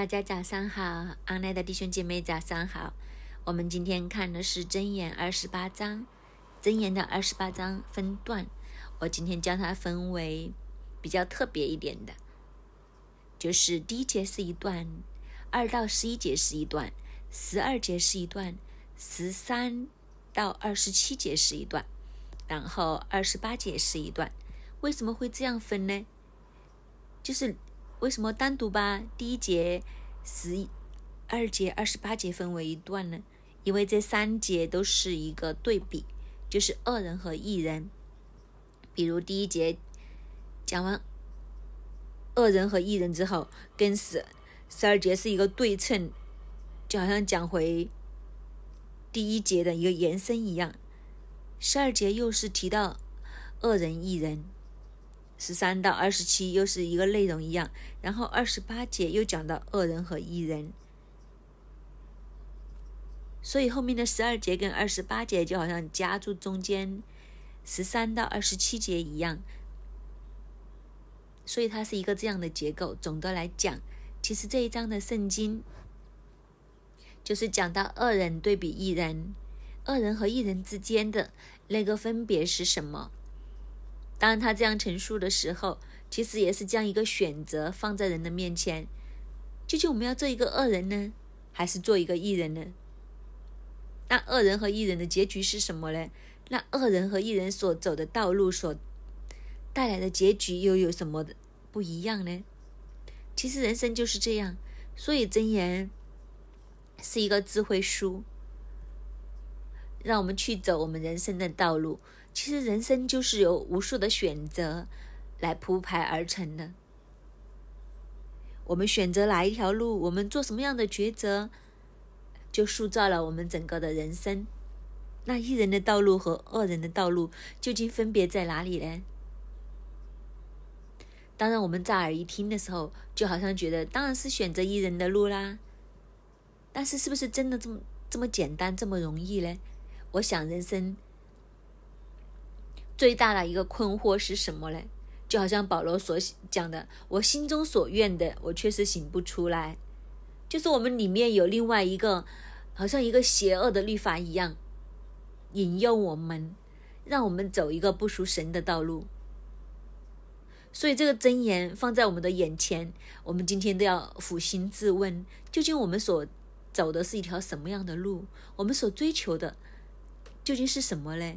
大家早上好，阿赖的弟兄姐妹早上好。我们今天看的是《真言》二十八章，《真言》的二十八章分段，我今天将它分为比较特别一点的，就是第一节是一段，二到十一节是一段，十二节是一段，十三到二十七节是一段，然后二十八节是一段。为什么会这样分呢？就是。为什么单独把第一节、十二节、二十八节分为一段呢？因为这三节都是一个对比，就是恶人和异人。比如第一节讲完恶人和异人之后，跟十十二节是一个对称，就好像讲回第一节的一个延伸一样。十二节又是提到恶人、异人。十三到二十七又是一个内容一样，然后二十八节又讲到恶人和异人，所以后面的十二节跟二十八节就好像夹住中间十三到二十七节一样，所以它是一个这样的结构。总的来讲，其实这一章的圣经就是讲到恶人对比异人，恶人和异人之间的那个分别是什么？当他这样陈述的时候，其实也是将一个选择放在人的面前：究竟我们要做一个恶人呢，还是做一个艺人呢？那恶人和艺人的结局是什么呢？那恶人和艺人所走的道路所带来的结局又有什么不一样呢？其实人生就是这样，所以真言是一个智慧书，让我们去走我们人生的道路。其实人生就是由无数的选择来铺排而成的。我们选择哪一条路，我们做什么样的抉择，就塑造了我们整个的人生。那一人的道路和恶人的道路究竟分别在哪里呢？当然，我们乍耳一听的时候，就好像觉得当然是选择一人的路啦。但是，是不是真的这么这么简单、这么容易呢？我想人生。最大的一个困惑是什么呢？就好像保罗所讲的，我心中所愿的，我确实行不出来。就是我们里面有另外一个，好像一个邪恶的律法一样，引诱我们，让我们走一个不属神的道路。所以这个箴言放在我们的眼前，我们今天都要俯心自问：究竟我们所走的是一条什么样的路？我们所追求的究竟是什么呢？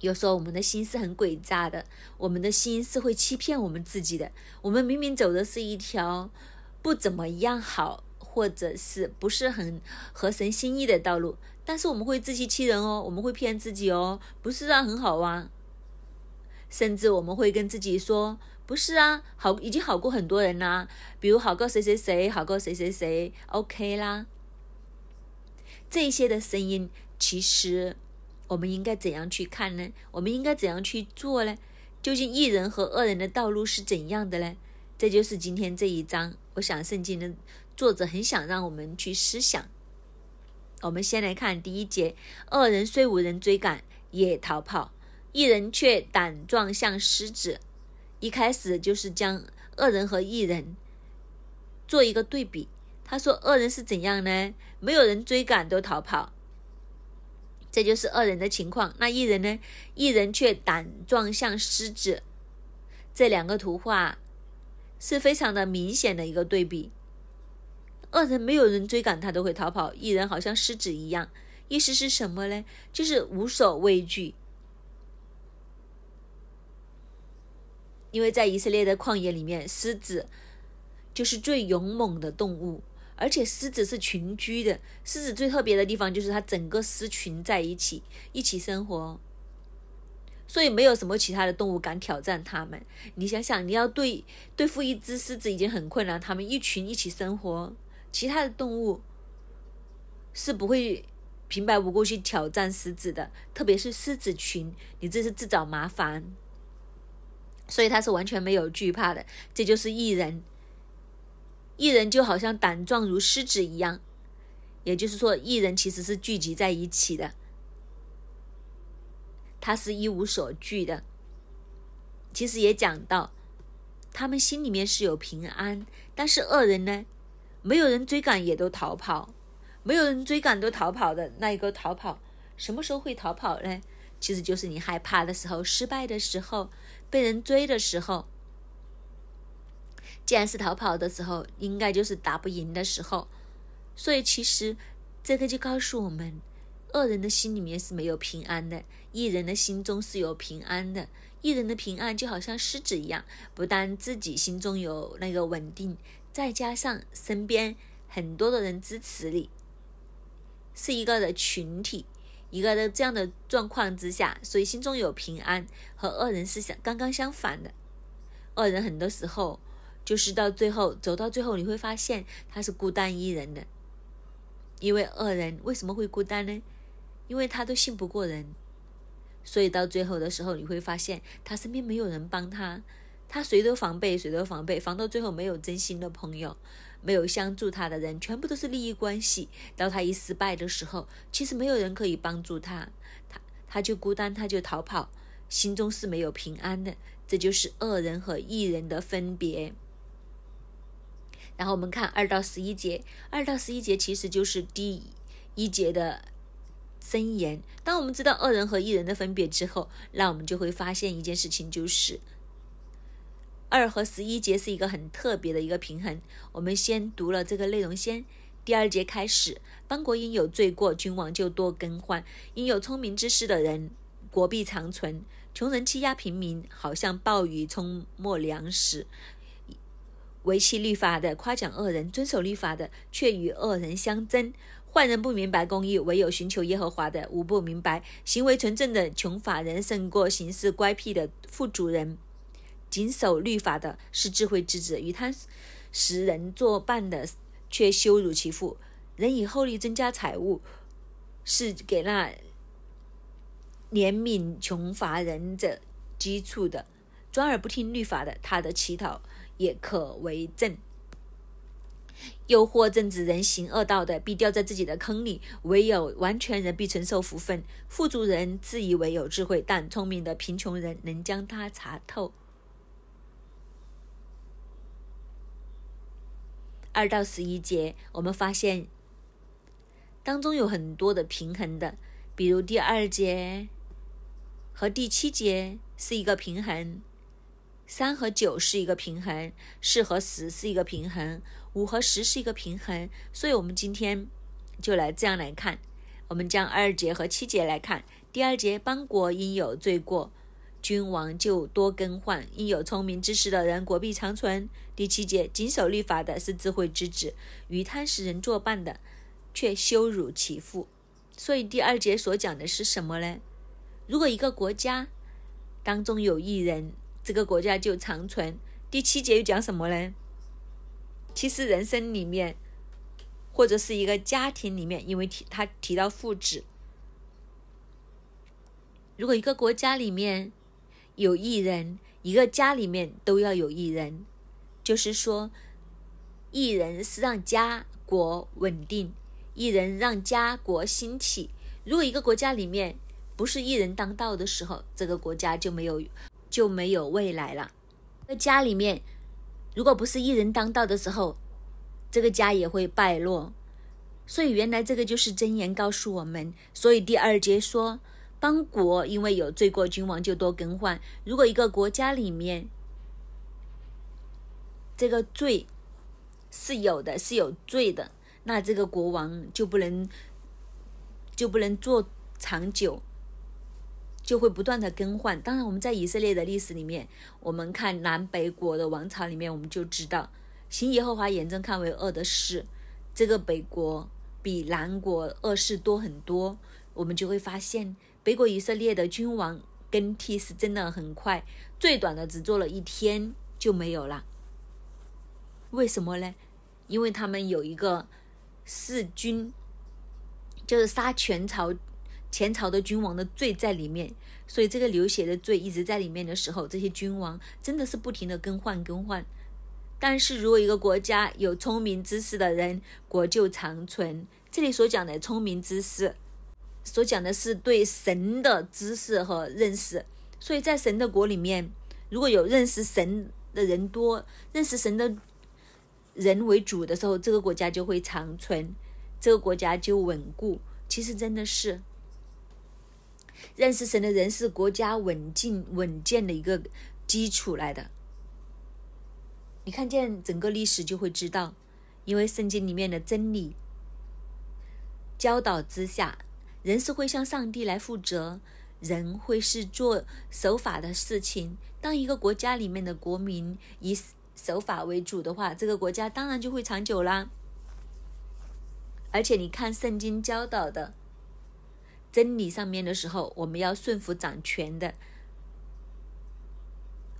有时候我们的心是很诡诈的，我们的心是会欺骗我们自己的。我们明明走的是一条不怎么样好，或者是不是很合神心意的道路，但是我们会自欺欺人哦，我们会骗自己哦，不是啊很好哇。甚至我们会跟自己说：“不是啊，好已经好过很多人啦，比如好过谁谁谁，好过谁谁谁，OK 啦。”这些的声音其实。我们应该怎样去看呢？我们应该怎样去做呢？究竟一人和恶人的道路是怎样的呢？这就是今天这一章。我想，圣经的作者很想让我们去思想。我们先来看第一节：恶人虽无人追赶，也逃跑；一人却胆壮像狮子。一开始就是将恶人和一人做一个对比。他说，恶人是怎样呢？没有人追赶都逃跑。这就是恶人的情况，那异人呢？异人却胆壮像狮子。这两个图画是非常的明显的一个对比。恶人没有人追赶他都会逃跑，异人好像狮子一样，意思是什么呢？就是无所畏惧，因为在以色列的旷野里面，狮子就是最勇猛的动物。而且狮子是群居的，狮子最特别的地方就是它整个狮群在一起一起生活，所以没有什么其他的动物敢挑战它们。你想想，你要对对付一只狮子已经很困难，它们一群一起生活，其他的动物是不会平白无故去挑战狮子的，特别是狮子群，你这是自找麻烦。所以它是完全没有惧怕的，这就是艺人。异人就好像胆壮如狮子一样，也就是说，异人其实是聚集在一起的，他是一无所惧的。其实也讲到，他们心里面是有平安，但是恶人呢，没有人追赶也都逃跑，没有人追赶都逃跑的那一个逃跑，什么时候会逃跑呢？其实就是你害怕的时候、失败的时候、被人追的时候。既然是逃跑的时候，应该就是打不赢的时候，所以其实这个就告诉我们：恶人的心里面是没有平安的，异人的心中是有平安的。异人的平安就好像狮子一样，不但自己心中有那个稳定，再加上身边很多的人支持你，是一个的群体，一个的这样的状况之下，所以心中有平安和恶人是相刚刚相反的。恶人很多时候。就是到最后走到最后，你会发现他是孤单一人的。因为恶人为什么会孤单呢？因为他都信不过人，所以到最后的时候，你会发现他身边没有人帮他，他谁都防备，谁都防备，防到最后没有真心的朋友，没有相助他的人，全部都是利益关系。当他一失败的时候，其实没有人可以帮助他，他他就孤单，他就逃跑，心中是没有平安的。这就是恶人和异人的分别。然后我们看二到十一节，二到十一节其实就是第一节的箴言。当我们知道恶人和异人的分别之后，那我们就会发现一件事情，就是二和十一节是一个很特别的一个平衡。我们先读了这个内容，先第二节开始：邦国因有罪过，君王就多更换；因有聪明之士的人，国必长存。穷人欺压平民，好像暴雨冲没粮食。维系律法的夸奖恶人，遵守律法的却与恶人相争。坏人不明白公义，唯有寻求耶和华的无不明白。行为纯正的穷乏人胜过行事乖僻的富主人。谨守律法的是智慧之子，与他使人作伴的却羞辱其父。人以厚利增加财物，是给那怜悯穷乏人者基础的。专而不听律法的，他的乞讨。也可为证。又或正直人行恶道的，必掉在自己的坑里；唯有完全人必承受福分。富足人自以为有智慧，但聪明的贫穷人能将他查透。二到十一节，我们发现当中有很多的平衡的，比如第二节和第七节是一个平衡。三和九是一个平衡，四和十是一个平衡，五和十是一个平衡。所以，我们今天就来这样来看。我们将二节和七节来看。第二节，邦国因有罪过，君王就多更换；因有聪明知识的人，国必长存。第七节，谨守律法的是智慧之子，与贪食人作伴的，却羞辱其父。所以，第二节所讲的是什么呢？如果一个国家当中有一人，这个国家就长存。第七节又讲什么呢？其实人生里面，或者是一个家庭里面，因为提他提到父子。如果一个国家里面有一人，一个家里面都要有一人，就是说，一人是让家国稳定，一人让家国兴起。如果一个国家里面不是一人当道的时候，这个国家就没有。就没有未来了。在家里面，如果不是一人当道的时候，这个家也会败落。所以原来这个就是真言告诉我们。所以第二节说，邦国因为有罪过，君王就多更换。如果一个国家里面这个罪是有的，是有罪的，那这个国王就不能就不能做长久。就会不断的更换。当然，我们在以色列的历史里面，我们看南北国的王朝里面，我们就知道，行耶和华眼中看为恶的事，这个北国比南国恶事多很多。我们就会发现，北国以色列的君王更替是真的很快，最短的只做了一天就没有了。为什么呢？因为他们有一个弑君，就是杀全朝。前朝的君王的罪在里面，所以这个流血的罪一直在里面的时候，这些君王真的是不停的更换更换。但是，如果一个国家有聪明知识的人，国就长存。这里所讲的聪明知识，所讲的是对神的知识和认识。所以在神的国里面，如果有认识神的人多、认识神的人为主的时候，这个国家就会长存，这个国家就稳固。其实真的是。认识神的人是国家稳进稳健的一个基础来的。你看见整个历史就会知道，因为圣经里面的真理教导之下，人是会向上帝来负责，人会是做守法的事情。当一个国家里面的国民以守法为主的话，这个国家当然就会长久啦。而且你看圣经教导的。真理上面的时候，我们要顺服掌权的；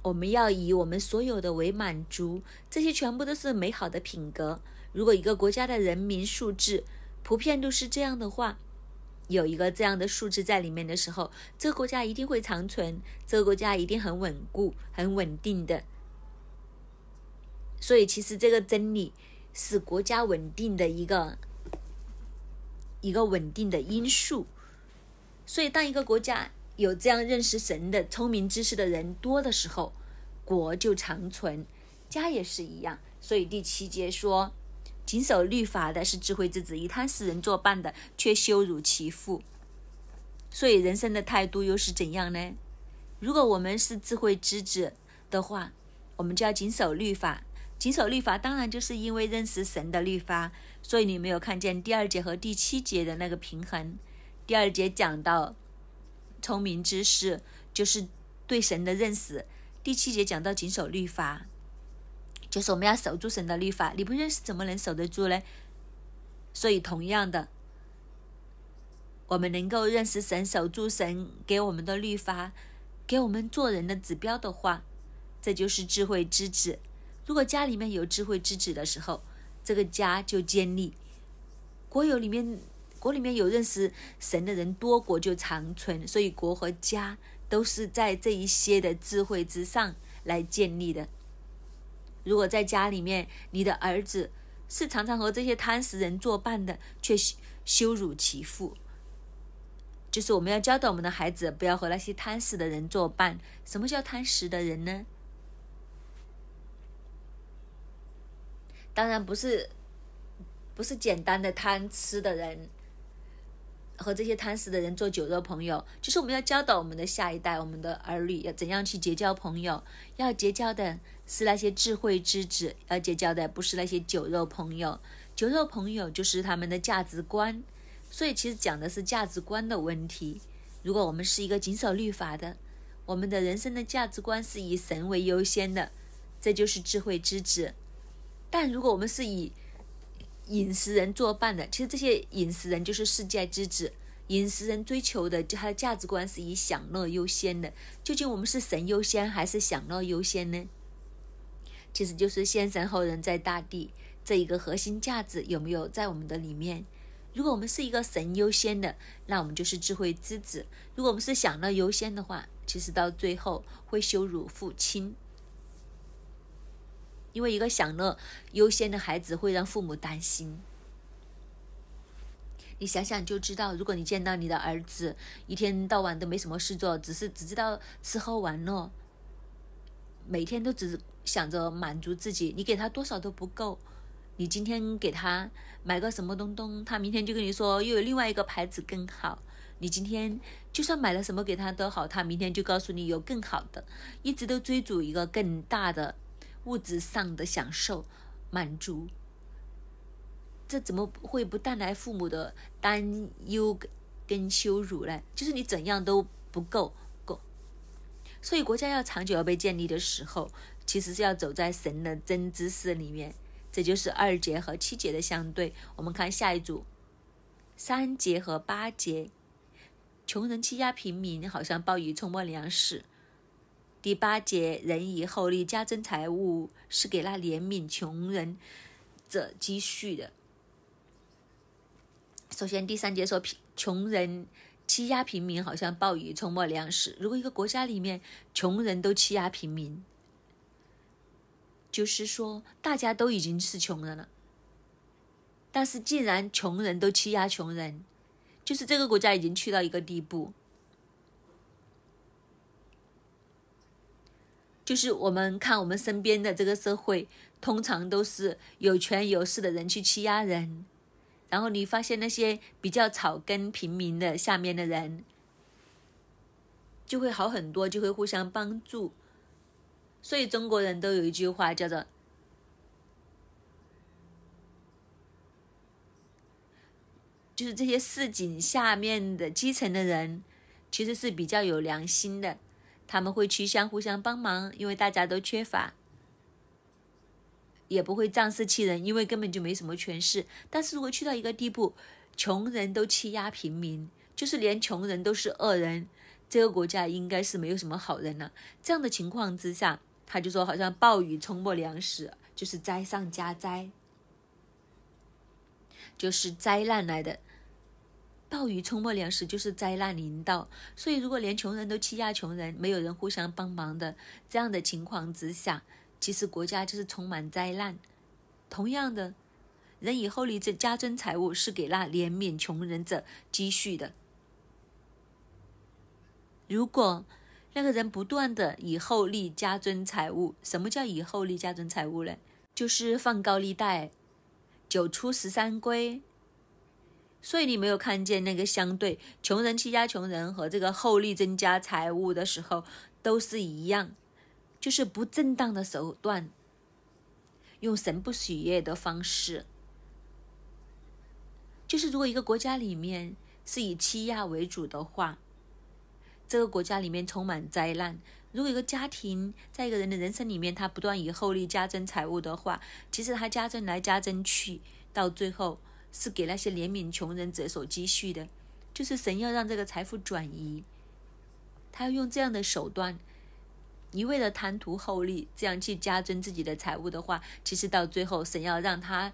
我们要以我们所有的为满足，这些全部都是美好的品格。如果一个国家的人民素质普遍都是这样的话，有一个这样的素质在里面的时候，这个国家一定会长存，这个国家一定很稳固、很稳定的。所以，其实这个真理是国家稳定的一个一个稳定的因素。所以，当一个国家有这样认识神的聪明知识的人多的时候，国就长存；家也是一样。所以第七节说：“谨守律法的是智慧之子，以他世人作伴的却羞辱其父。”所以，人生的态度又是怎样呢？如果我们是智慧之子的话，我们就要谨守律法。谨守律法当然就是因为认识神的律法。所以，你没有看见第二节和第七节的那个平衡。第二节讲到聪明之事，就是对神的认识。第七节讲到谨守律法，就是我们要守住神的律法。你不认识，怎么能守得住呢？所以，同样的，我们能够认识神、守住神给我们的律法、给我们做人的指标的话，这就是智慧之子。如果家里面有智慧之子的时候，这个家就建立。国有里面。国里面有认识神的人多，国就长存。所以国和家都是在这一些的智慧之上来建立的。如果在家里面，你的儿子是常常和这些贪食人作伴的，却羞羞辱其父，就是我们要教导我们的孩子，不要和那些贪食的人作伴。什么叫贪食的人呢？当然不是，不是简单的贪吃的人。和这些贪食的人做酒肉朋友，就是我们要教导我们的下一代，我们的儿女要怎样去结交朋友。要结交的是那些智慧之子，要结交的不是那些酒肉朋友。酒肉朋友就是他们的价值观，所以其实讲的是价值观的问题。如果我们是一个谨守律法的，我们的人生的价值观是以神为优先的，这就是智慧之子。但如果我们是以饮食人作伴的，其实这些饮食人就是世界之子。饮食人追求的，就他的价值观是以享乐优先的。究竟我们是神优先还是享乐优先呢？其实就是先神后人在大地这一个核心价值有没有在我们的里面？如果我们是一个神优先的，那我们就是智慧之子；如果我们是享乐优先的话，其实到最后会羞辱父亲。因为一个享乐优先的孩子会让父母担心，你想想就知道。如果你见到你的儿子一天到晚都没什么事做，只是只知道吃喝玩乐，每天都只想着满足自己，你给他多少都不够。你今天给他买个什么东东，他明天就跟你说又有另外一个牌子更好。你今天就算买了什么给他都好，他明天就告诉你有更好的，一直都追逐一个更大的。物质上的享受、满足，这怎么会不带来父母的担忧跟羞辱呢？就是你怎样都不够够，所以国家要长久要被建立的时候，其实是要走在神的真知识里面。这就是二节和七节的相对。我们看下一组，三节和八节，穷人欺压平民，好像暴雨冲没粮食。第八节，人以厚利家增财物，是给那怜悯穷人者积蓄的。首先，第三节说，贫穷人欺压平民，好像暴雨冲没粮食。如果一个国家里面穷人都欺压平民，就是说大家都已经是穷人了。但是，既然穷人都欺压穷人，就是这个国家已经去到一个地步。就是我们看我们身边的这个社会，通常都是有权有势的人去欺压人，然后你发现那些比较草根、平民的下面的人，就会好很多，就会互相帮助。所以中国人都有一句话叫做：“就是这些市井下面的基层的人，其实是比较有良心的。”他们会去相互相帮忙，因为大家都缺乏，也不会仗势欺人，因为根本就没什么权势。但是如果去到一个地步，穷人都欺压平民，就是连穷人都是恶人，这个国家应该是没有什么好人了。这样的情况之下，他就说好像暴雨冲破粮食，就是灾上加灾，就是灾难来的。暴雨冲没粮食就是灾难临到，所以如果连穷人都欺压穷人，没有人互相帮忙的这样的情况之下，其实国家就是充满灾难。同样的，人以厚立之加增财物，是给那怜悯穷人者积蓄的。如果那个人不断的以厚利加增财物，什么叫以厚利加增财物呢？就是放高利贷，九出十三归。所以你没有看见那个相对穷人欺压穷人和这个厚利增加财物的时候，都是一样，就是不正当的手段，用神不喜悦的方式。就是如果一个国家里面是以欺压为主的话，这个国家里面充满灾难；如果一个家庭在一个人的人生里面，他不断以厚利加增财物的话，其实他加增来加增去，到最后。是给那些怜悯穷人者所积蓄的，就是神要让这个财富转移，他要用这样的手段，一味的贪图厚利，这样去加增自己的财物的话，其实到最后，神要让他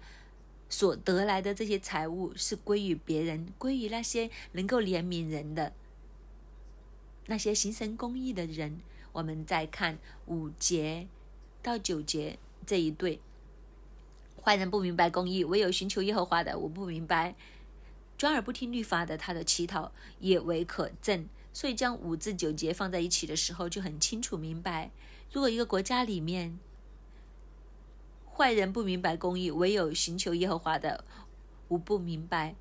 所得来的这些财物是归于别人，归于那些能够怜悯人的、那些行神公义的人。我们再看五节到九节这一对。坏人不明白公义，唯有寻求耶和华的，我不明白；转而不听律法的，他的乞讨也为可证。所以将五至九节放在一起的时候，就很清楚明白：如果一个国家里面，坏人不明白公义，唯有寻求耶和华的，我不明白。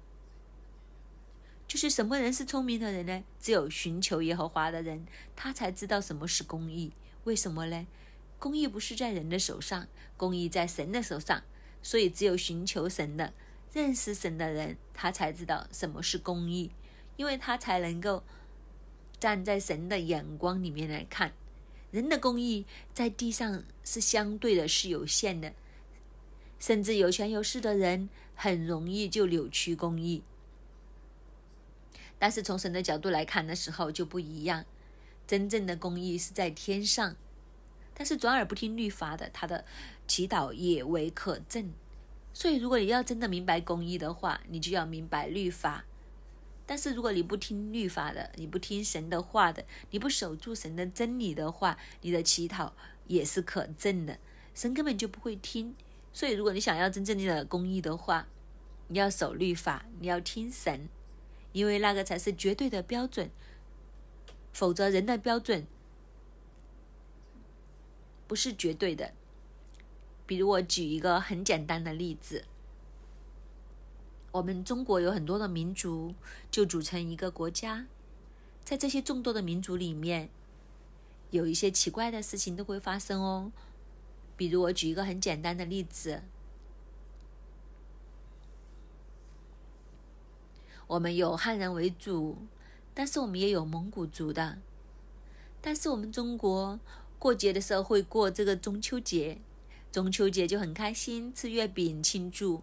就是什么人是聪明的人呢？只有寻求耶和华的人，他才知道什么是公义。为什么呢？公义不是在人的手上，公义在神的手上。所以，只有寻求神的、认识神的人，他才知道什么是公义，因为他才能够站在神的眼光里面来看人的公义。在地上是相对的，是有限的，甚至有权有势的人很容易就扭曲公义。但是从神的角度来看的时候就不一样，真正的公义是在天上。但是转而不听律法的，他的。祈祷也为可证，所以如果你要真的明白公义的话，你就要明白律法。但是如果你不听律法的，你不听神的话的，你不守住神的真理的话，你的祈祷也是可证的。神根本就不会听。所以如果你想要真正的公义的话，你要守律法，你要听神，因为那个才是绝对的标准。否则人的标准不是绝对的。比如我举一个很简单的例子：我们中国有很多的民族，就组成一个国家。在这些众多的民族里面，有一些奇怪的事情都会发生哦。比如我举一个很简单的例子：我们有汉人为主，但是我们也有蒙古族的。但是我们中国过节的时候会过这个中秋节。中秋节就很开心，吃月饼庆祝。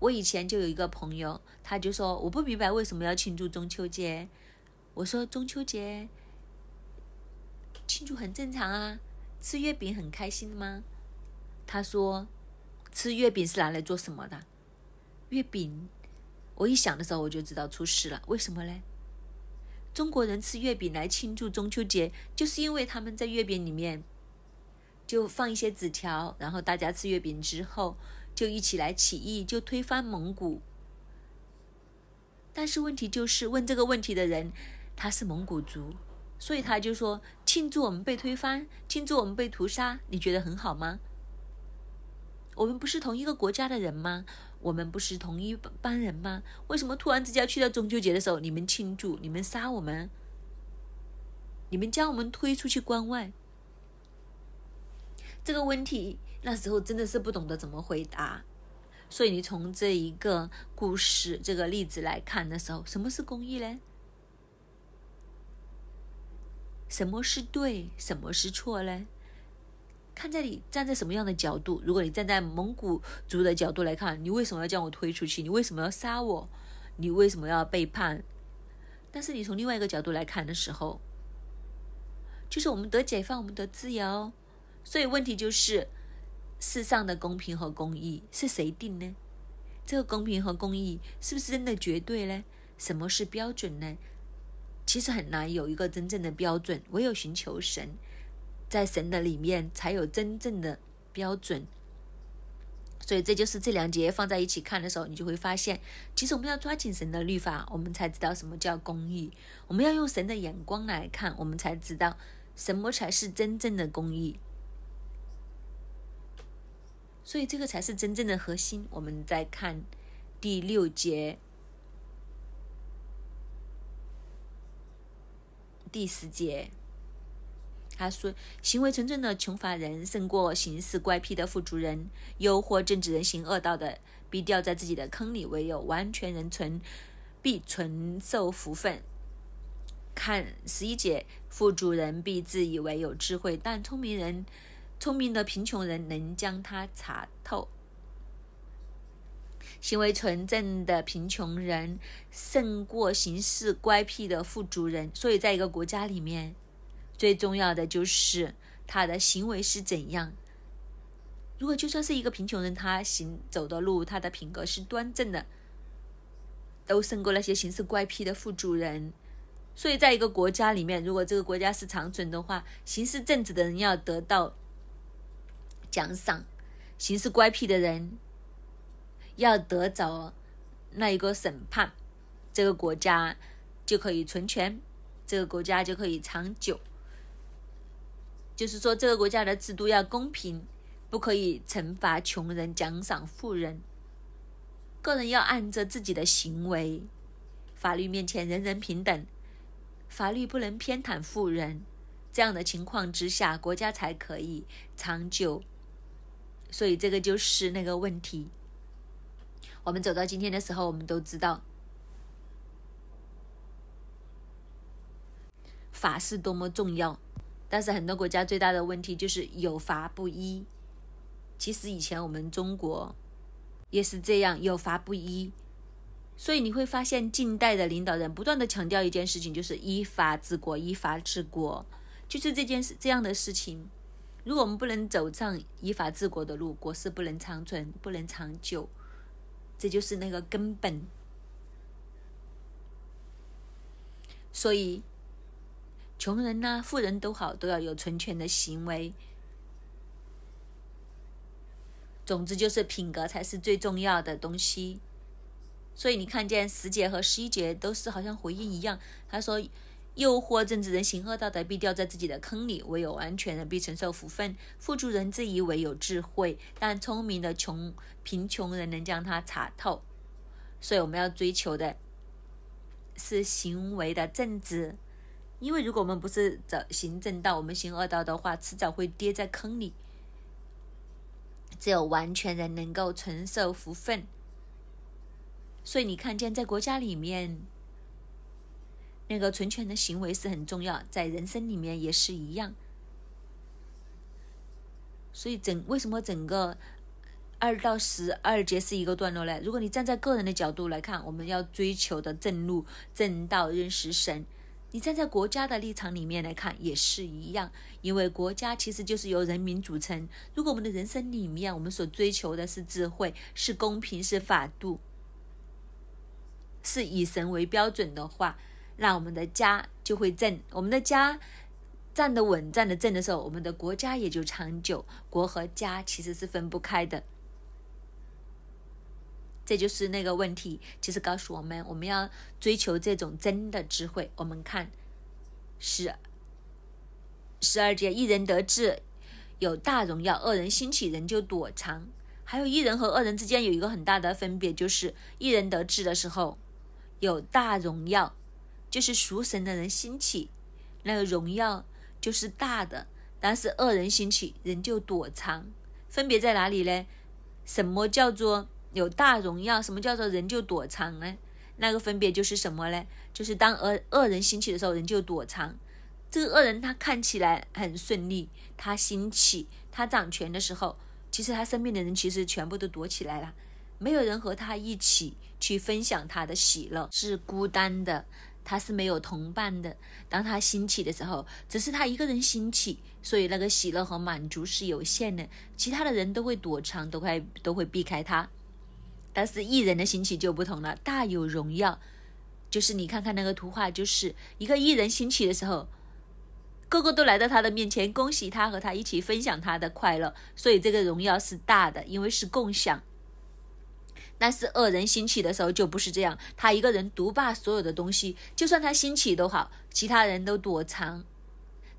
我以前就有一个朋友，他就说我不明白为什么要庆祝中秋节。我说中秋节庆祝很正常啊，吃月饼很开心吗？他说吃月饼是拿来做什么的？月饼，我一想的时候我就知道出事了。为什么嘞？中国人吃月饼来庆祝中秋节，就是因为他们在月饼里面。就放一些纸条，然后大家吃月饼之后，就一起来起义，就推翻蒙古。但是问题就是，问这个问题的人他是蒙古族，所以他就说：庆祝我们被推翻，庆祝我们被屠杀，你觉得很好吗？我们不是同一个国家的人吗？我们不是同一班人吗？为什么突然之间去到中秋节的时候，你们庆祝，你们杀我们，你们将我们推出去关外？这个问题那时候真的是不懂得怎么回答，所以你从这一个故事这个例子来看的时候，什么是公益呢？什么是对，什么是错呢？看在你站在什么样的角度，如果你站在蒙古族的角度来看，你为什么要将我推出去？你为什么要杀我？你为什么要背叛？但是你从另外一个角度来看的时候，就是我们得解放，我们得自由。所以问题就是世上的公平和公义是谁定呢？这个公平和公义是不是真的绝对呢？什么是标准呢？其实很难有一个真正的标准，唯有寻求神，在神的里面才有真正的标准。所以这就是这两节放在一起看的时候，你就会发现，其实我们要抓紧神的律法，我们才知道什么叫公义；我们要用神的眼光来看，我们才知道什么才是真正的公义。所以这个才是真正的核心。我们再看第六节、第十节，他说：“行为纯正的穷乏人胜过行事怪癖的富足人；诱惑正直人行恶道的，必掉在自己的坑里；唯有完全人，存，必纯受福分。”看十一节，富足人必自以为有智慧，但聪明人。聪明的贫穷人能将它查透，行为纯正的贫穷人胜过行事乖僻的富足人。所以在一个国家里面，最重要的就是他的行为是怎样。如果就算是一个贫穷人，他行走的路，他的品格是端正的，都胜过那些行事乖僻的富足人。所以在一个国家里面，如果这个国家是长存的话，行事正直的人要得到。奖赏，行事乖僻的人要得着那一个审判，这个国家就可以存权，这个国家就可以长久。就是说，这个国家的制度要公平，不可以惩罚穷人，奖赏富人。个人要按着自己的行为，法律面前人人平等，法律不能偏袒富人。这样的情况之下，国家才可以长久。所以，这个就是那个问题。我们走到今天的时候，我们都知道法是多么重要。但是，很多国家最大的问题就是有法不依。其实，以前我们中国也是这样，有法不依。所以，你会发现，近代的领导人不断的强调一件事情，就是依法治国。依法治国就是这件事这样的事情。如果我们不能走上依法治国的路，国是不能长存，不能长久，这就是那个根本。所以，穷人呐、富人都好，都要有存钱的行为。总之，就是品格才是最重要的东西。所以，你看见十节和十一节都是好像回应一样，他说。诱惑正直人行恶道，的，必掉在自己的坑里；唯有完全人必承受福分。富足人自以为有智慧，但聪明的穷贫穷人能将它查透。所以我们要追求的是行为的正直，因为如果我们不是走行正道，我们行恶道的话，迟早会跌在坑里。只有完全人能够承受福分。所以你看见在国家里面。那个存钱的行为是很重要，在人生里面也是一样。所以整为什么整个二到十二节是一个段落呢？如果你站在个人的角度来看，我们要追求的正路、正道、认识神；你站在国家的立场里面来看也是一样，因为国家其实就是由人民组成。如果我们的人生里面我们所追求的是智慧、是公平、是法度，是以神为标准的话。让我们的家就会正，我们的家站得稳、站得正的时候，我们的国家也就长久。国和家其实是分不开的，这就是那个问题。其实告诉我们，我们要追求这种真的智慧。我们看十十二节：一人得志，有大荣耀；恶人兴起，人就躲藏。还有一人和恶人之间有一个很大的分别，就是一人得志的时候有大荣耀。就是属神的人兴起，那个荣耀就是大的；但是恶人兴起，人就躲藏。分别在哪里呢？什么叫做有大荣耀？什么叫做人就躲藏呢？那个分别就是什么呢？就是当恶恶人兴起的时候，人就躲藏。这个恶人他看起来很顺利，他兴起，他掌权的时候，其实他身边的人其实全部都躲起来了，没有人和他一起去分享他的喜乐，是孤单的。他是没有同伴的。当他兴起的时候，只是他一个人兴起，所以那个喜乐和满足是有限的。其他的人都会躲藏，都快都会避开他。但是异人的兴起就不同了，大有荣耀。就是你看看那个图画，就是一个异人兴起的时候，个个都来到他的面前，恭喜他和他一起分享他的快乐。所以这个荣耀是大的，因为是共享。但是恶人兴起的时候就不是这样，他一个人独霸所有的东西，就算他兴起都好，其他人都躲藏，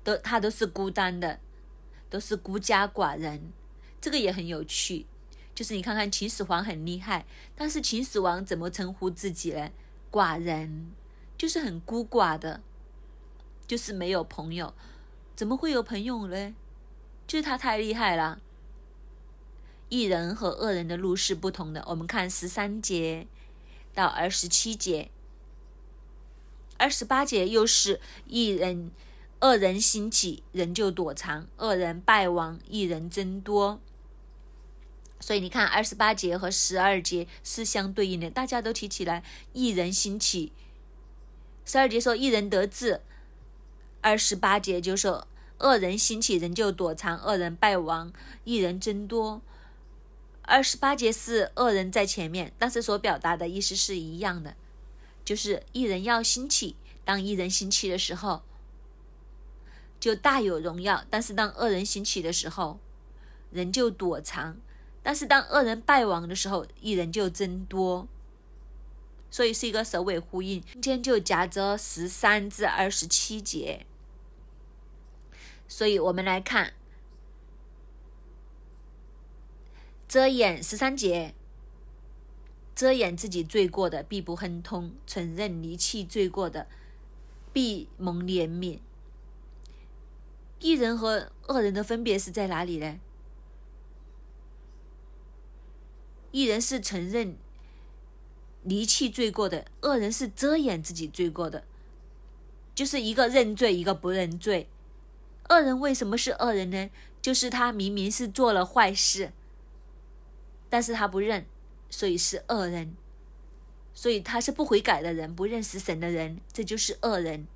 都他都是孤单的，都是孤家寡人。这个也很有趣，就是你看看秦始皇很厉害，但是秦始皇怎么称呼自己呢？寡人，就是很孤寡的，就是没有朋友，怎么会有朋友呢？就是他太厉害了。一人和恶人的路是不同的。我们看十三节到二十七节，二十八节又是一人恶人兴起，人就躲藏；恶人败亡，一人增多。所以你看二十八节和十二节是相对应的。大家都提起来，一人兴起，十二节说一人得志；二十八节就说恶人兴起，人就躲藏；恶人败亡，一人增多。二十八节是恶人在前面，但是所表达的意思是一样的，就是一人要兴起，当一人兴起的时候，就大有荣耀；但是当恶人兴起的时候，人就躲藏；但是当恶人败亡的时候，一人就增多。所以是一个首尾呼应，中间就夹着十三至二十七节。所以我们来看。遮掩十三节，遮掩自己罪过的必不亨通；承认离弃罪过的必蒙怜悯。一人和恶人的分别是在哪里呢？一人是承认离弃罪过的，恶人是遮掩自己罪过的，就是一个认罪，一个不认罪。恶人为什么是恶人呢？就是他明明是做了坏事。但是他不认，所以是恶人，所以他是不悔改的人，不认识神的人，这就是恶人。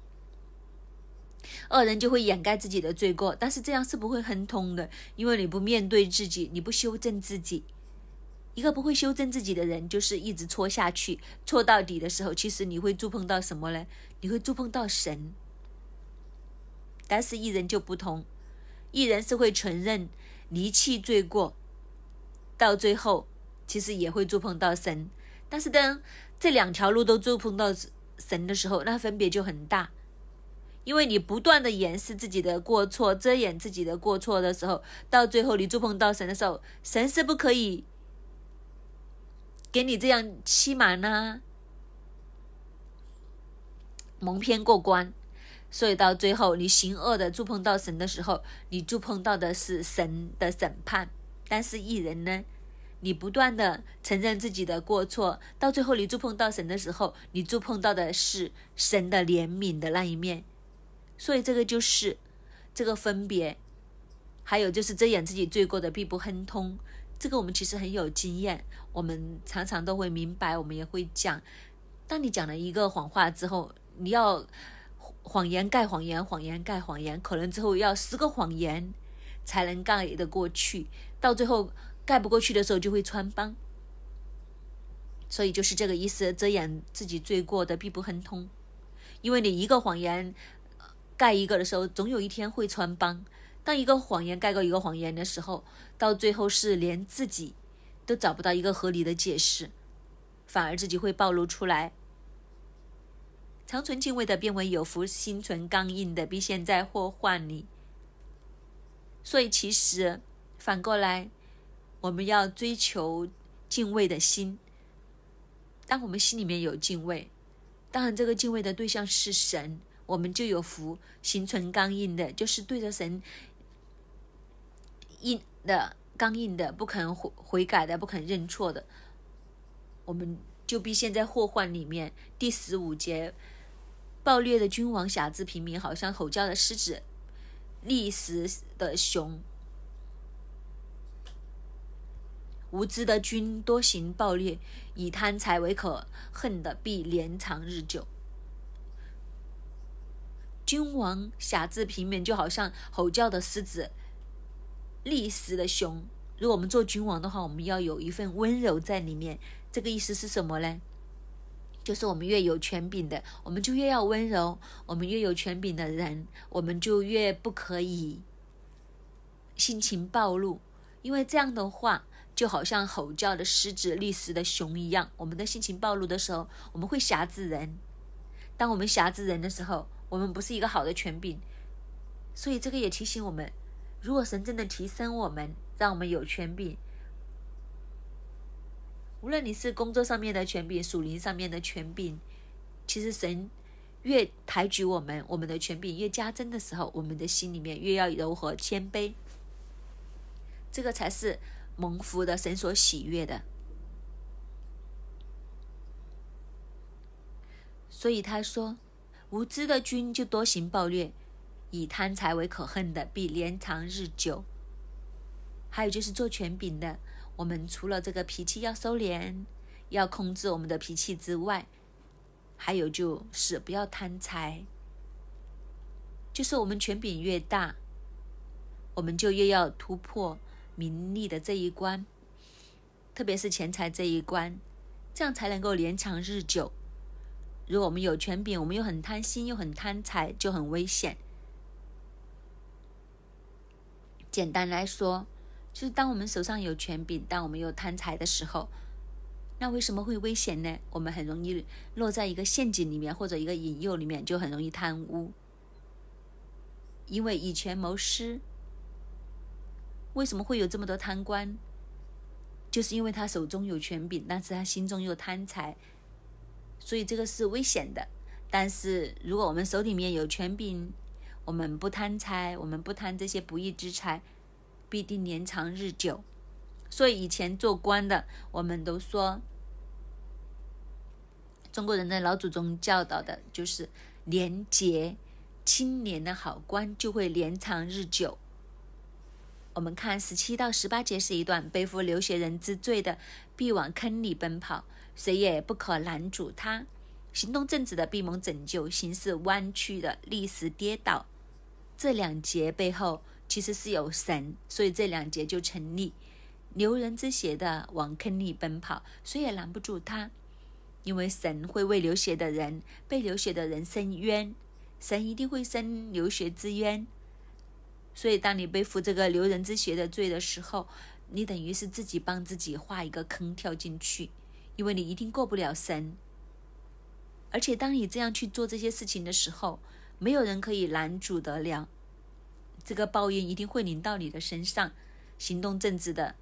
恶人就会掩盖自己的罪过，但是这样是不会亨通的，因为你不面对自己，你不修正自己。一个不会修正自己的人，就是一直错下去，错到底的时候，其实你会触碰到什么呢？你会触碰到神。但是异人就不同，异人是会承认离弃罪过。到最后，其实也会触碰到神，但是当这两条路都触碰到神的时候，那分别就很大。因为你不断的掩饰自己的过错、遮掩自己的过错的时候，到最后你触碰到神的时候，神是不可以给你这样欺瞒呐、蒙骗过关。所以到最后，你行恶的触碰到神的时候，你触碰到的是神的审判。但是，艺人呢？你不断的承认自己的过错，到最后你触碰到神的时候，你触碰到的是神的怜悯的那一面。所以，这个就是这个分别。还有就是，遮掩自己罪过的必不亨通。这个我们其实很有经验，我们常常都会明白，我们也会讲。当你讲了一个谎话之后，你要谎言盖谎言，谎言盖谎言，可能之后要十个谎言才能盖得过去。到最后盖不过去的时候就会穿帮，所以就是这个意思：遮掩自己罪过的必不亨通。因为你一个谎言盖一个的时候，总有一天会穿帮。当一个谎言盖过一个谎言的时候，到最后是连自己都找不到一个合理的解释，反而自己会暴露出来。长存敬畏的变为有福，心存刚硬的必现在祸患你。所以其实。反过来，我们要追求敬畏的心。当我们心里面有敬畏，当然这个敬畏的对象是神，我们就有福。心存刚硬的，就是对着神硬的、刚硬的、不肯悔悔改的、不肯认错的，我们就必陷在祸患里面。第十五节，暴虐的君王、侠之平民，好像吼叫的狮子，立时的熊。无知的君多行暴虐，以贪财为可恨的必连长日久。君王侠制平民，就好像吼叫的狮子，力死的熊。如果我们做君王的话，我们要有一份温柔在里面。这个意思是什么呢？就是我们越有权柄的，我们就越要温柔；我们越有权柄的人，我们就越不可以心情暴露，因为这样的话。就好像吼叫的狮子、立食的熊一样，我们的心情暴露的时候，我们会挟制人。当我们挟制人的时候，我们不是一个好的权柄。所以这个也提醒我们：如果神真的提升我们，让我们有权柄，无论你是工作上面的权柄、属灵上面的权柄，其实神越抬举我们，我们的权柄越加增的时候，我们的心里面越要柔和谦卑，这个才是。蒙福的神所喜悦的，所以他说，无知的君就多行暴虐，以贪财为可恨的，必连长日久。还有就是做权柄的，我们除了这个脾气要收敛，要控制我们的脾气之外，还有就是不要贪财，就是我们权柄越大，我们就越要突破。名利的这一关，特别是钱财这一关，这样才能够连长日久。如果我们有权柄，我们又很贪心，又很贪财，就很危险。简单来说，就是当我们手上有权柄，但我们又贪财的时候，那为什么会危险呢？我们很容易落在一个陷阱里面，或者一个引诱里面，就很容易贪污，因为以权谋私。为什么会有这么多贪官？就是因为他手中有权柄，但是他心中又贪财，所以这个是危险的。但是如果我们手里面有权柄，我们不贪财，我们不贪这些不义之财，必定年长日久。所以以前做官的，我们都说，中国人的老祖宗教导的就是廉洁清廉的好官就会年长日久。我们看十七到十八节是一段背负流血人之罪的必往坑里奔跑，谁也不可拦阻他。行动正直的必蒙拯救，行事弯曲的立时跌倒。这两节背后其实是有神，所以这两节就成立。流人之血的往坑里奔跑，谁也拦不住他，因为神会为流血的人、被流血的人伸冤，神一定会伸流血之冤。所以，当你背负这个留人之血的罪的时候，你等于是自己帮自己画一个坑跳进去，因为你一定过不了神。而且，当你这样去做这些事情的时候，没有人可以拦阻得了，这个报应一定会临到你的身上。行动正直的，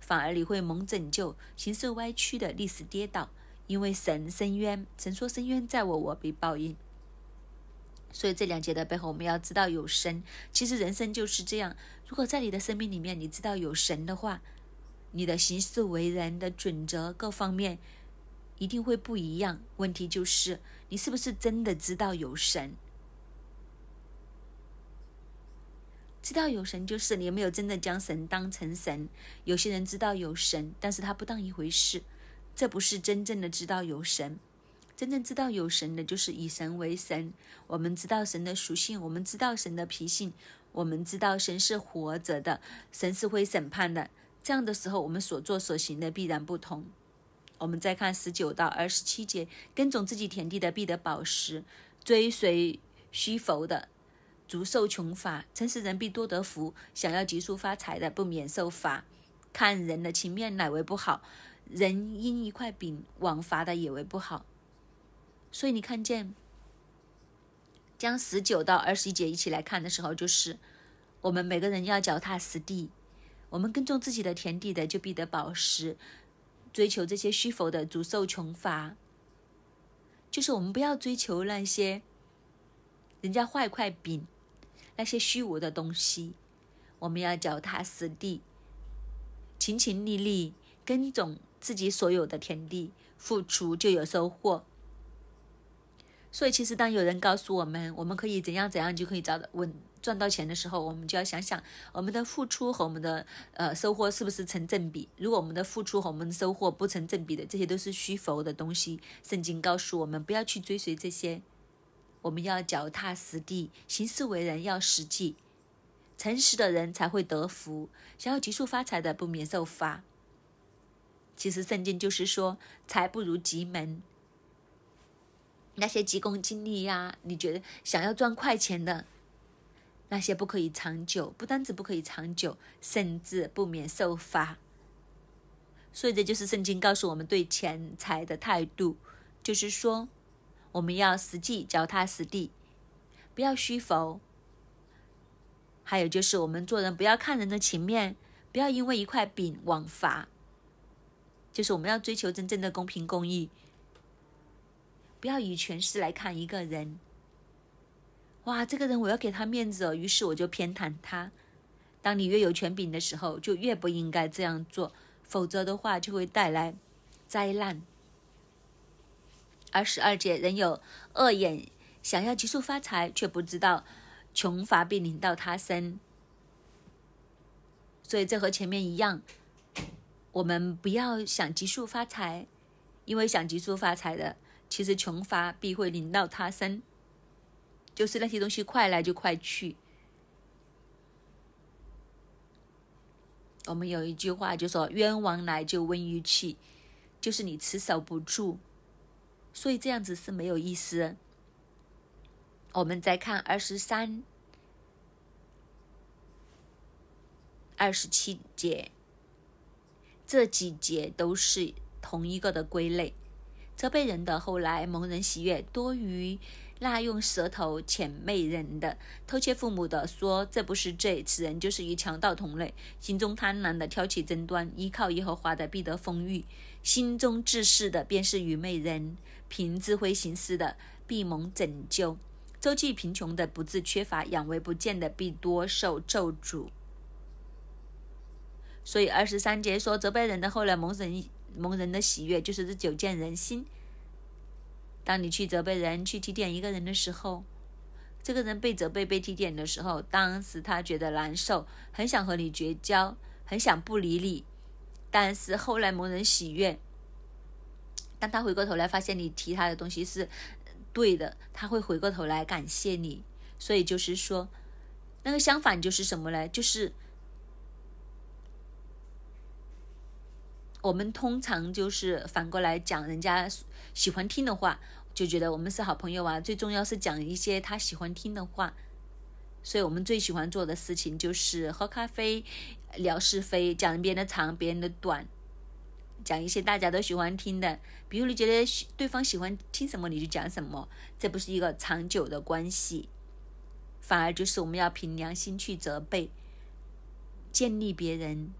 反而你会蒙拯救；行事歪曲的，历史跌倒，因为神伸冤。神说“伸冤在我，我必报应”。所以这两节的背后，我们要知道有神。其实人生就是这样，如果在你的生命里面你知道有神的话，你的行事为人的准则各方面一定会不一样。问题就是你是不是真的知道有神？知道有神就是你有没有真的将神当成神。有些人知道有神，但是他不当一回事，这不是真正的知道有神。真正知道有神的，就是以神为神。我们知道神的属性，我们知道神的脾性，我们知道神是活着的，神是会审判的。这样的时候，我们所做所行的必然不同。我们再看十九到二十七节：耕种自己田地的必得宝石，追随虚浮的，足受穷乏。诚实人必多得福。想要急速发财的，不免受罚。看人的情面，乃为不好；人因一块饼枉罚的，也为不好。所以你看见将十九到二十一节一起来看的时候，就是我们每个人要脚踏实地，我们耕种自己的田地的，就必得饱食；追求这些虚浮的，足受穷乏。就是我们不要追求那些人家画一块饼、那些虚无的东西，我们要脚踏实地、勤勤力力耕种自己所有的田地，付出就有收获。所以，其实当有人告诉我们，我们可以怎样怎样就可以找到稳赚到钱的时候，我们就要想想我们的付出和我们的呃收获是不是成正比。如果我们的付出和我们的收获不成正比的，这些都是虚浮的东西。圣经告诉我们，不要去追随这些，我们要脚踏实地，行事为人要实际，诚实的人才会得福。想要急速发财的，不免受罚。其实，圣经就是说，财不如吉门。那些急功近利呀，你觉得想要赚快钱的那些不可以长久，不单止不可以长久，甚至不免受罚。所以这就是圣经告诉我们对钱财的态度，就是说我们要实际、脚踏实地，不要虚浮。还有就是我们做人不要看人的情面，不要因为一块饼枉罚，就是我们要追求真正的公平公义。不要以权势来看一个人。哇，这个人我要给他面子哦，于是我就偏袒他。当你越有权柄的时候，就越不应该这样做，否则的话就会带来灾难。而十二节人有恶眼，想要急速发财，却不知道穷乏必临到他身。所以这和前面一样，我们不要想急速发财，因为想急速发财的。其实穷乏必会临到他身，就是那些东西快来就快去。我们有一句话就说：“冤枉来就瘟疫去”，就是你持守不住，所以这样子是没有意思。我们再看二十三、二十七节，这几节都是同一个的归类。责备人的，后来蒙人喜悦；多于滥用舌头潜媚人的，偷窃父母的，说这不是罪，此人就是与强盗同类。心中贪婪的挑起争端，依靠耶和华的必得丰裕；心中自私的便是愚昧人，凭智慧行事的必蒙拯救。周济贫穷的不自缺乏，养为不见的必多受咒诅。所以二十三节说：责备人的，后来蒙人。蒙人的喜悦就是这久见人心。当你去责备人、去提点一个人的时候，这个人被责备、被提点的时候，当时他觉得难受，很想和你绝交，很想不理你。但是后来蒙人喜悦，当他回过头来发现你提他的东西是对的，他会回过头来感谢你。所以就是说，那个相反就是什么呢？就是。我们通常就是反过来讲人家喜欢听的话，就觉得我们是好朋友啊。最重要是讲一些他喜欢听的话，所以我们最喜欢做的事情就是喝咖啡，聊是非，讲别人的长，别人的短，讲一些大家都喜欢听的。比如你觉得对方喜欢听什么，你就讲什么。这不是一个长久的关系，反而就是我们要凭良心去责备，建立别人。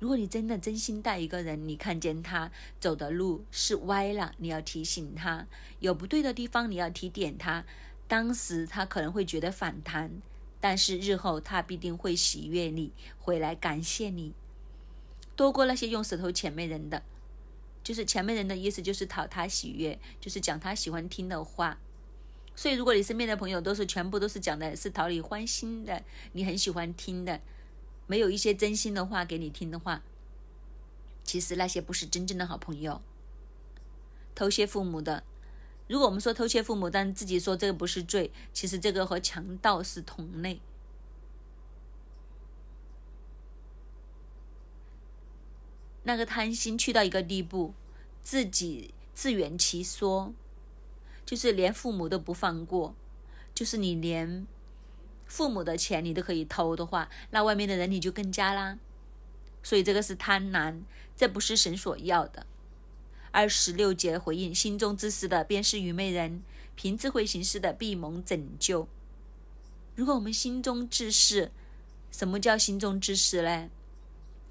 如果你真的真心待一个人，你看见他走的路是歪了，你要提醒他有不对的地方，你要提点他。当时他可能会觉得反弹，但是日后他必定会喜悦你，回来感谢你。多过那些用舌头前面人的，就是前面人的意思，就是讨他喜悦，就是讲他喜欢听的话。所以，如果你身边的朋友都是全部都是讲的，是讨你欢心的，你很喜欢听的。没有一些真心的话给你听的话，其实那些不是真正的好朋友。偷窃父母的，如果我们说偷窃父母，但自己说这个不是罪，其实这个和强盗是同类。那个贪心去到一个地步，自己自圆其说，就是连父母都不放过，就是你连。父母的钱你都可以偷的话，那外面的人你就更加啦。所以这个是贪婪，这不是神所要的。二十六节回应：心中自私的便是愚昧人，凭智慧行事的必蒙拯救。如果我们心中自私，什么叫心中自私嘞？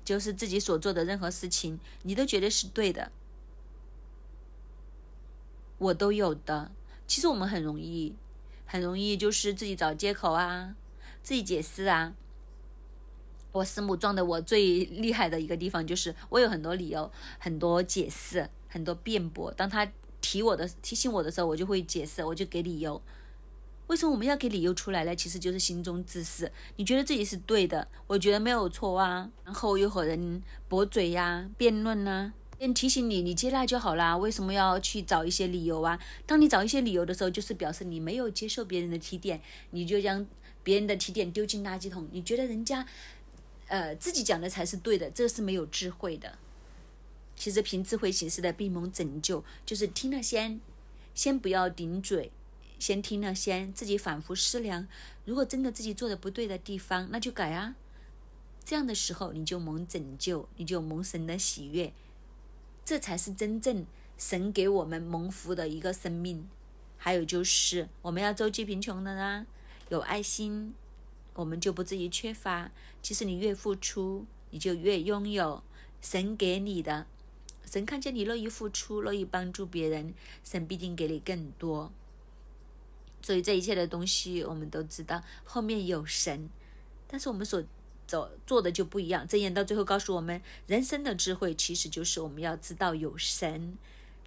就是自己所做的任何事情，你都觉得是对的。我都有的，其实我们很容易。很容易就是自己找借口啊，自己解释啊。我师母撞的我最厉害的一个地方就是，我有很多理由、很多解释、很多辩驳。当他提我的提醒我的时候，我就会解释，我就给理由。为什么我们要给理由出来呢？其实就是心中自私。你觉得自己是对的，我觉得没有错啊。然后又和人驳嘴呀、辩论呢。提醒你，你接纳就好啦，为什么要去找一些理由啊？当你找一些理由的时候，就是表示你没有接受别人的提点，你就将别人的提点丢进垃圾桶。你觉得人家，呃，自己讲的才是对的，这是没有智慧的。其实凭智慧行事的，闭蒙拯救。就是听了先，先不要顶嘴，先听了先自己反复思量。如果真的自己做的不对的地方，那就改啊。这样的时候你就蒙拯救，你就蒙神的喜悦。这才是真正神给我们蒙福的一个生命，还有就是我们要周济贫穷的呢，有爱心，我们就不至于缺乏。其实你越付出，你就越拥有。神给你的，神看见你乐意付出，乐意帮助别人，神必定给你更多。所以这一切的东西，我们都知道后面有神，但是我们所。走做的就不一样。真言到最后告诉我们，人生的智慧其实就是我们要知道有神，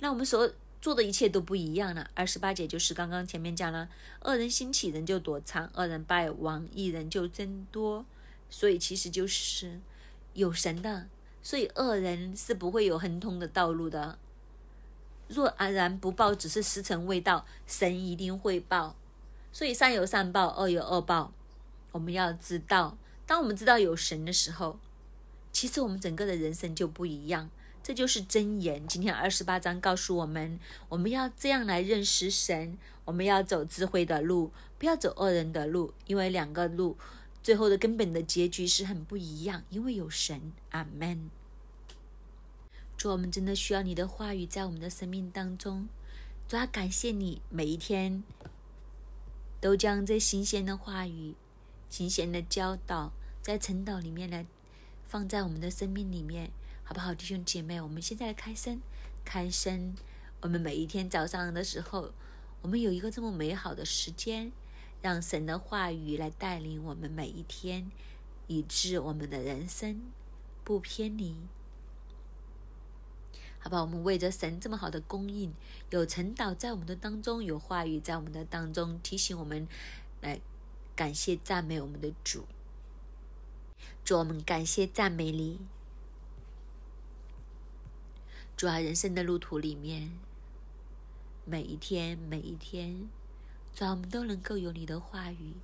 那我们所做的一切都不一样了。二十八节就是刚刚前面讲了，恶人兴起，人就躲藏；恶人败亡，一人就增多。所以其实就是有神的，所以恶人是不会有亨通的道路的。若安然不报，只是时辰未到，神一定会报。所以善有善报，恶有恶报，我们要知道。当我们知道有神的时候，其实我们整个的人生就不一样。这就是真言。今天二十八章告诉我们，我们要这样来认识神，我们要走智慧的路，不要走恶人的路，因为两个路最后的根本的结局是很不一样。因为有神，阿门。主，我们真的需要你的话语在我们的生命当中。主，要感谢你每一天都将这新鲜的话语。琴弦的教导，在晨祷里面来放在我们的生命里面，好不好，弟兄姐妹？我们现在开声，开声。我们每一天早上的时候，我们有一个这么美好的时间，让神的话语来带领我们每一天，以致我们的人生不偏离。好吧，我们为着神这么好的供应，有晨祷在我们的当中，有话语在我们的当中，提醒我们来。感谢赞美我们的主，主我们感谢赞美你。主啊，人生的路途里面，每一天每一天，主啊，我们都能够有你的话语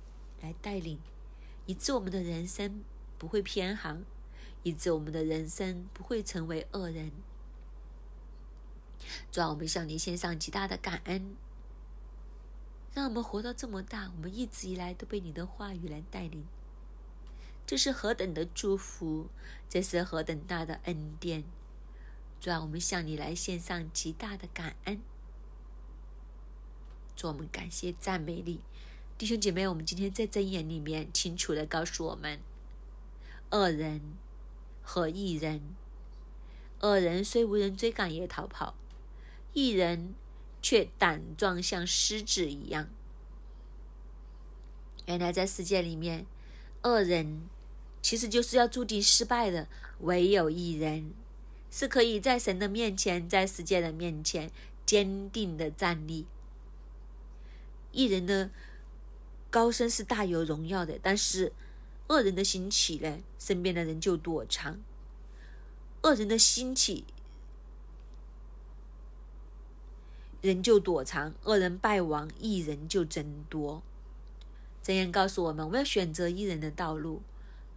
来带领，以致我们的人生不会偏航，以致我们的人生不会成为恶人。主啊，我们向你献上极大的感恩。让我们活到这么大，我们一直以来都被你的话语来带领，这是何等的祝福，这是何等大的恩典！主啊，我们向你来献上极大的感恩，主，我们感谢赞美你，弟兄姐妹，我们今天在真言里面清楚的告诉我们：恶人和义人，恶人虽无人追赶也逃跑，义人。却胆壮像狮子一样。原来在世界里面，恶人其实就是要注定失败的，唯有一人是可以在神的面前，在世界的面前坚定的站立。一人的高升是大有荣耀的，但是恶人的兴起呢，身边的人就躲藏。恶人的兴起。人就躲藏，恶人败亡，一人就增多。真言告诉我们，我们要选择一人的道路，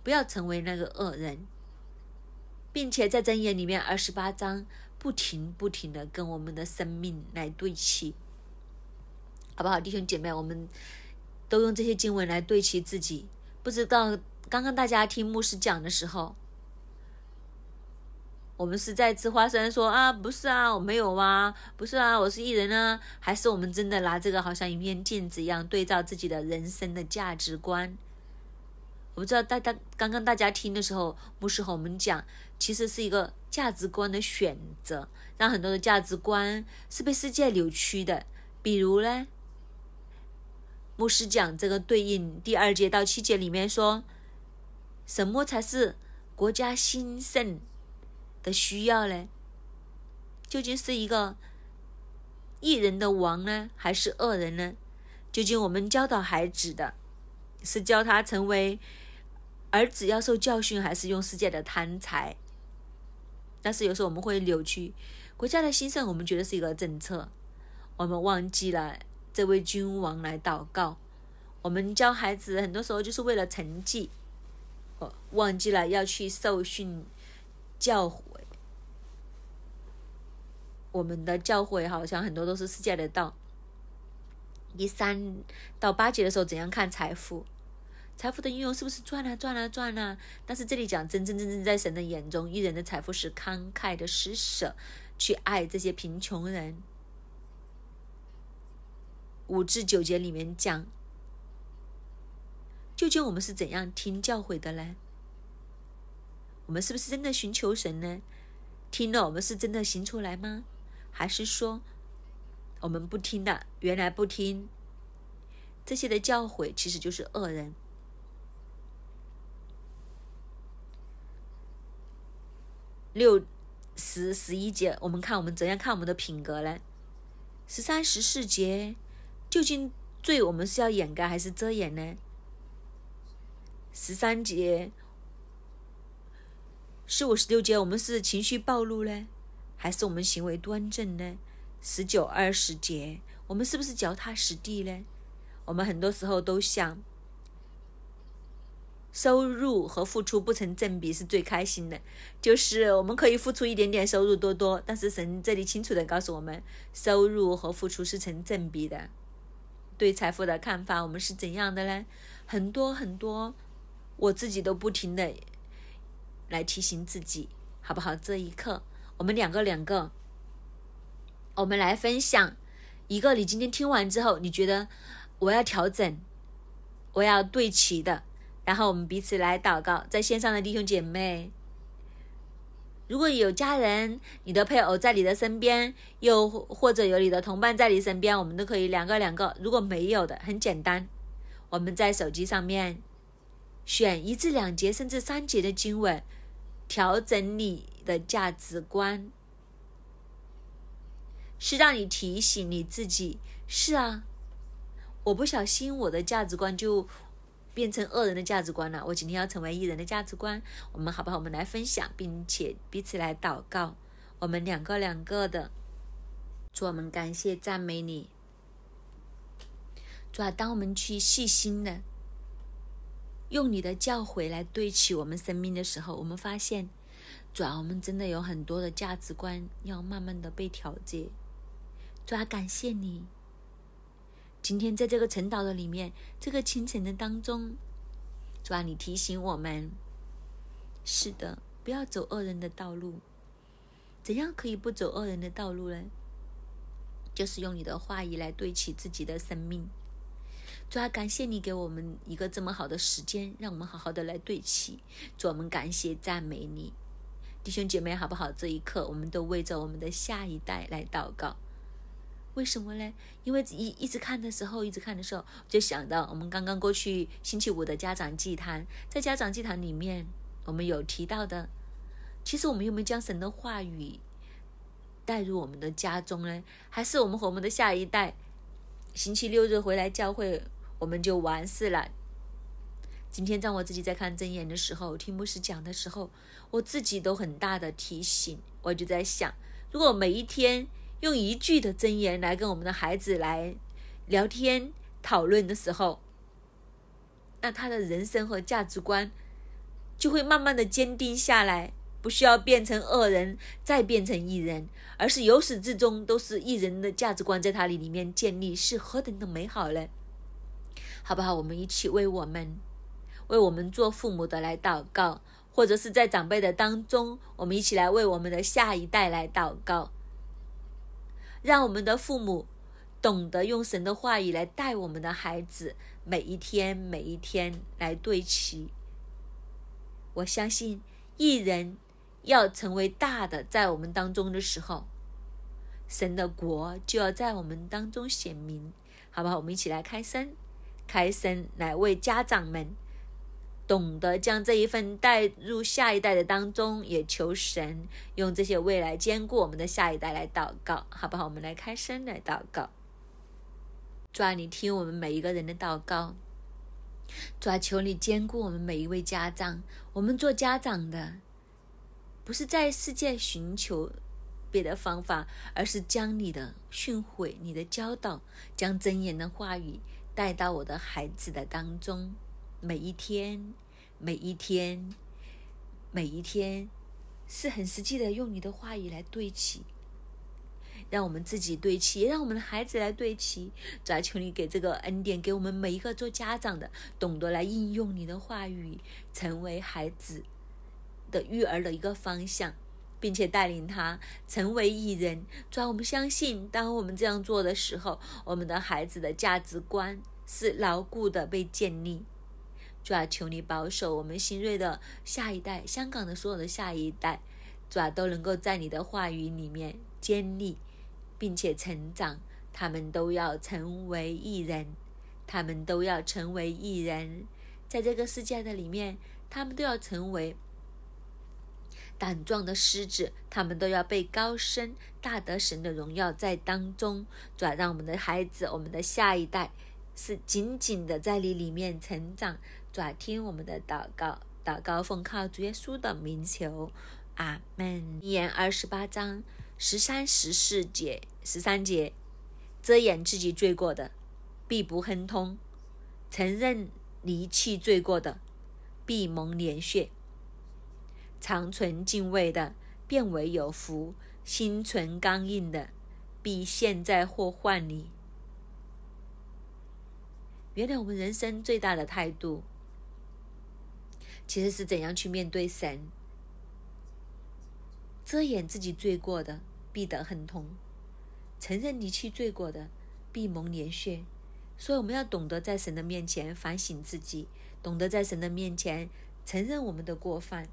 不要成为那个恶人，并且在真言里面二十八章不停不停的跟我们的生命来对齐，好不好，弟兄姐妹？我们都用这些经文来对齐自己。不知道刚刚大家听牧师讲的时候。我们是在吃花生，说啊，不是啊，我没有啊，不是啊，我是艺人啊，还是我们真的拿这个好像一面镜子一样对照自己的人生的价值观？我不知道大大刚刚大家听的时候，牧师和我们讲，其实是一个价值观的选择，让很多的价值观是被世界扭曲的。比如呢，牧师讲这个对应第二节到七节里面说，什么才是国家兴盛？的需要呢，究竟是一个一人的王呢，还是恶人呢？究竟我们教导孩子的，是教他成为儿子要受教训，还是用世界的贪财？但是有时候我们会扭曲国家的兴盛，我们觉得是一个政策，我们忘记了这位君王来祷告。我们教孩子很多时候就是为了成绩，忘记了要去受训教。我们的教诲好像很多都是世界的道。第三到八节的时候，怎样看财富？财富的运用是不是赚啊赚啊赚啊？但是这里讲，真真正正在神的眼中，一人的财富是慷慨的施舍，去爱这些贫穷人。五至九节里面讲，究竟我们是怎样听教诲的呢？我们是不是真的寻求神呢？听了，我们是真的行出来吗？还是说，我们不听的，原来不听这些的教诲，其实就是恶人。六十十一节，我们看我们怎样看我们的品格呢？十三十四节，究竟罪我们是要掩盖还是遮掩呢？十三节，十五十六节，我们是情绪暴露嘞？还是我们行为端正呢？十九二十节，我们是不是脚踏实地呢？我们很多时候都想，收入和付出不成正比是最开心的，就是我们可以付出一点点，收入多多。但是神这里清楚的告诉我们，收入和付出是成正比的。对财富的看法，我们是怎样的呢？很多很多，我自己都不停的来提醒自己，好不好？这一刻。我们两个两个，我们来分享一个，你今天听完之后，你觉得我要调整，我要对齐的，然后我们彼此来祷告，在线上的弟兄姐妹，如果有家人、你的配偶在你的身边，又或者有你的同伴在你身边，我们都可以两个两个；如果没有的，很简单，我们在手机上面选一至两节甚至三节的经文，调整你。的价值观是让你提醒你自己：是啊，我不小心我的价值观就变成恶人的价值观了。我今天要成为一人的价值观。我们好不好？我们来分享，并且彼此来祷告。我们两个两个的，主，我们感谢赞美你。主啊，当我们去细心的用你的教诲来对齐我们生命的时候，我们发现。主啊，我们真的有很多的价值观要慢慢的被调节。主啊，感谢你，今天在这个晨祷的里面，这个清晨的当中，主啊，你提醒我们，是的，不要走恶人的道路。怎样可以不走恶人的道路呢？就是用你的话语来对齐自己的生命。主要感谢你给我们一个这么好的时间，让我们好好的来对齐。主啊，我们感谢赞美你。弟兄姐妹，好不好？这一刻，我们都为着我们的下一代来祷告。为什么呢？因为一一直看的时候，一直看的时候，就想到我们刚刚过去星期五的家长祭坛，在家长祭坛里面，我们有提到的。其实我们有没有将神的话语带入我们的家中呢？还是我们和我们的下一代星期六日回来教会，我们就完事了？今天在我自己在看真言的时候，听牧师讲的时候，我自己都很大的提醒。我就在想，如果每一天用一句的真言来跟我们的孩子来聊天讨论的时候，那他的人生和价值观就会慢慢的坚定下来，不需要变成恶人再变成异人，而是由始至终都是艺人的价值观在他里里面建立，是何等的美好嘞！好不好？我们一起为我们。为我们做父母的来祷告，或者是在长辈的当中，我们一起来为我们的下一代来祷告，让我们的父母懂得用神的话语来带我们的孩子，每一天每一天来对齐。我相信，一人要成为大的，在我们当中的时候，神的国就要在我们当中显明，好不好？我们一起来开声，开声来为家长们。懂得将这一份带入下一代的当中，也求神用这些未来兼顾我们的下一代来祷告，好不好？我们来开声来祷告，主啊，你听我们每一个人的祷告，主啊，求你兼顾我们每一位家长。我们做家长的，不是在世界寻求别的方法，而是将你的训诲、你的教导，将真言的话语带到我的孩子的当中。每一天，每一天，每一天，是很实际的。用你的话语来对齐，让我们自己对齐，也让我们的孩子来对齐。主要求你给这个恩典，给我们每一个做家长的，懂得来应用你的话语，成为孩子的育儿的一个方向，并且带领他成为艺人。主要我们相信，当我们这样做的时候，我们的孩子的价值观是牢固的被建立。主啊，求你保守我们新锐的下一代，香港的所有的下一代，主啊，都能够在你的话语里面建立，并且成长。他们都要成为艺人，他们都要成为艺人，在这个世界的里面，他们都要成为胆壮的狮子。他们都要被高升大德神的荣耀在当中。主啊，让我们的孩子，我们的下一代，是紧紧的在你里面成长。转听我们的祷告，祷告奉靠主耶稣的名求，阿门。一言二十八章十三十四节，十三节遮掩自己罪过的必不亨通，承认离弃罪过的必蒙怜恤，常存敬畏的变为有福，心存刚硬的必现在祸患里。原谅我们人生最大的态度。其实是怎样去面对神，遮掩自己罪过的必得亨通，承认离弃罪过的必蒙怜恤。所以我们要懂得在神的面前反省自己，懂得在神的面前承认我们的过犯，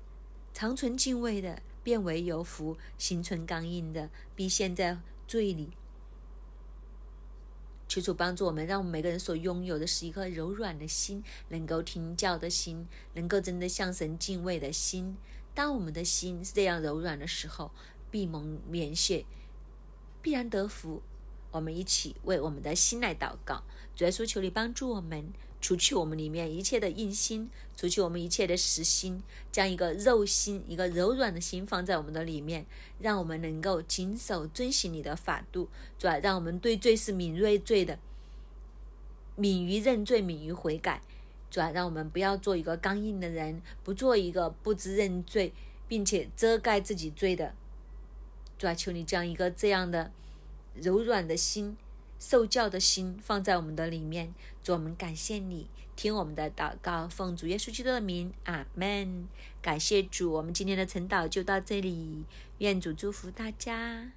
长存敬畏的变为有福，心存刚硬的必陷在罪里。求主帮助我们，让我们每个人所拥有的是一颗柔软的心，能够听教的心，能够真的向神敬畏的心。当我们的心是这样柔软的时候，闭蒙免血，必然得福。我们一起为我们的心来祷告，主耶稣，求你帮助我们。除去我们里面一切的硬心，除去我们一切的实心，将一个肉心、一个柔软的心放在我们的里面，让我们能够谨守、遵循你的法度。主啊，让我们对罪是敏锐罪的，敏于认罪、敏于悔改。主啊，让我们不要做一个刚硬的人，不做一个不知认罪并且遮盖自己罪的。主啊，求你将一个这样的柔软的心、受教的心放在我们的里面。主，我们感谢你，听我们的祷告，奉主耶稣基督的名，阿门。感谢主，我们今天的晨祷就到这里，愿主祝福大家。